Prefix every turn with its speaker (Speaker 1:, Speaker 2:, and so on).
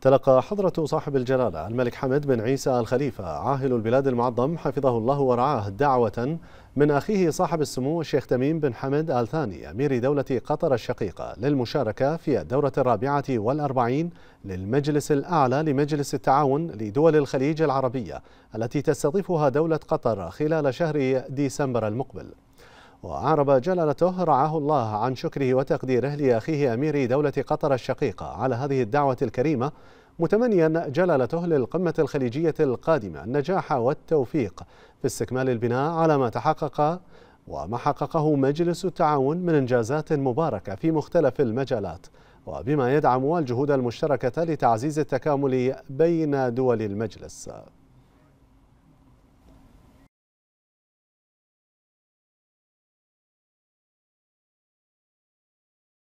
Speaker 1: تلقى حضرة صاحب الجلالة الملك حمد بن عيسى الخليفة عاهل البلاد المعظم حفظه الله ورعاه دعوة من أخيه صاحب السمو الشيخ تميم بن حمد آل ثاني أمير دولة قطر الشقيقة للمشاركة في الدورة الرابعة والأربعين للمجلس الأعلى لمجلس التعاون لدول الخليج العربية التي تستضيفها دولة قطر خلال شهر ديسمبر المقبل وأعرب جلالته رعاه الله عن شكره وتقديره لأخيه أمير دولة قطر الشقيقة على هذه الدعوة الكريمة متمنيا جلالته للقمة الخليجية القادمة النجاح والتوفيق في استكمال البناء على ما تحقق وما حققه مجلس التعاون من إنجازات مباركة في مختلف المجالات وبما يدعم الجهود المشتركة لتعزيز التكامل بين دول المجلس